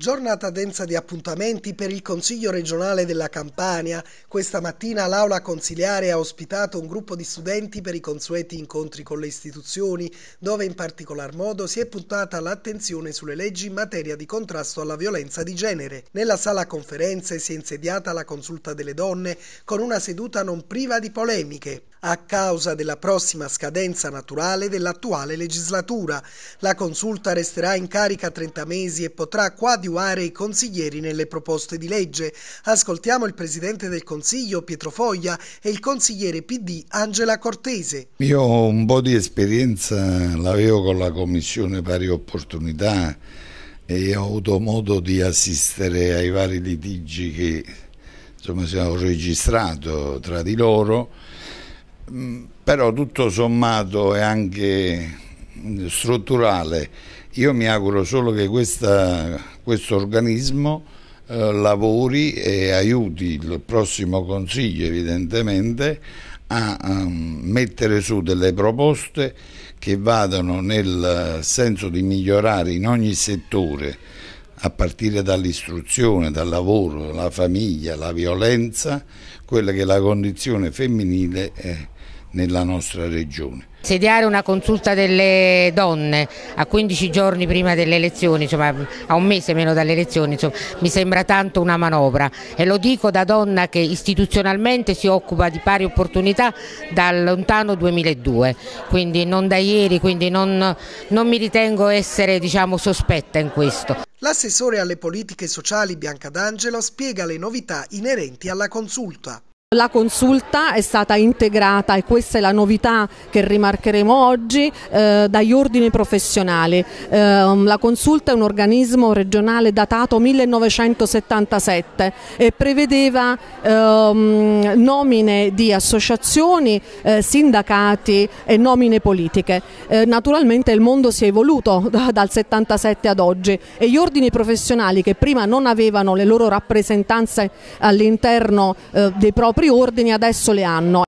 Giornata densa di appuntamenti per il Consiglio regionale della Campania. Questa mattina l'aula consiliare ha ospitato un gruppo di studenti per i consueti incontri con le istituzioni, dove in particolar modo si è puntata l'attenzione sulle leggi in materia di contrasto alla violenza di genere. Nella sala conferenze si è insediata la consulta delle donne con una seduta non priva di polemiche a causa della prossima scadenza naturale dell'attuale legislatura. La consulta resterà in carica 30 mesi e potrà qua di coadiuvare i consiglieri nelle proposte di legge. Ascoltiamo il Presidente del Consiglio Pietro Foglia e il consigliere PD Angela Cortese. Io un po' di esperienza l'avevo con la Commissione Pari Opportunità e ho avuto modo di assistere ai vari litigi che insomma, sono registrati tra di loro, mm, però tutto sommato è anche strutturale. Io mi auguro solo che questa, questo organismo eh, lavori e aiuti il prossimo Consiglio evidentemente a um, mettere su delle proposte che vadano nel senso di migliorare in ogni settore, a partire dall'istruzione, dal lavoro, la famiglia, la violenza, quella che è la condizione femminile. Eh, nella nostra regione. Sediare una consulta delle donne a 15 giorni prima delle elezioni, insomma, a un mese meno dalle elezioni, insomma, mi sembra tanto una manovra e lo dico da donna che istituzionalmente si occupa di pari opportunità dal lontano 2002, quindi non da ieri, quindi non, non mi ritengo essere diciamo, sospetta in questo. L'assessore alle politiche sociali Bianca D'Angelo spiega le novità inerenti alla consulta. La consulta è stata integrata e questa è la novità che rimarcheremo oggi eh, dagli ordini professionali. Eh, la consulta è un organismo regionale datato 1977 e prevedeva ehm, nomine di associazioni, eh, sindacati e nomine politiche. Eh, naturalmente il mondo si è evoluto da, dal 77 ad oggi e gli ordini professionali che prima non avevano le loro rappresentanze all'interno eh, dei propri propri ordini adesso le hanno.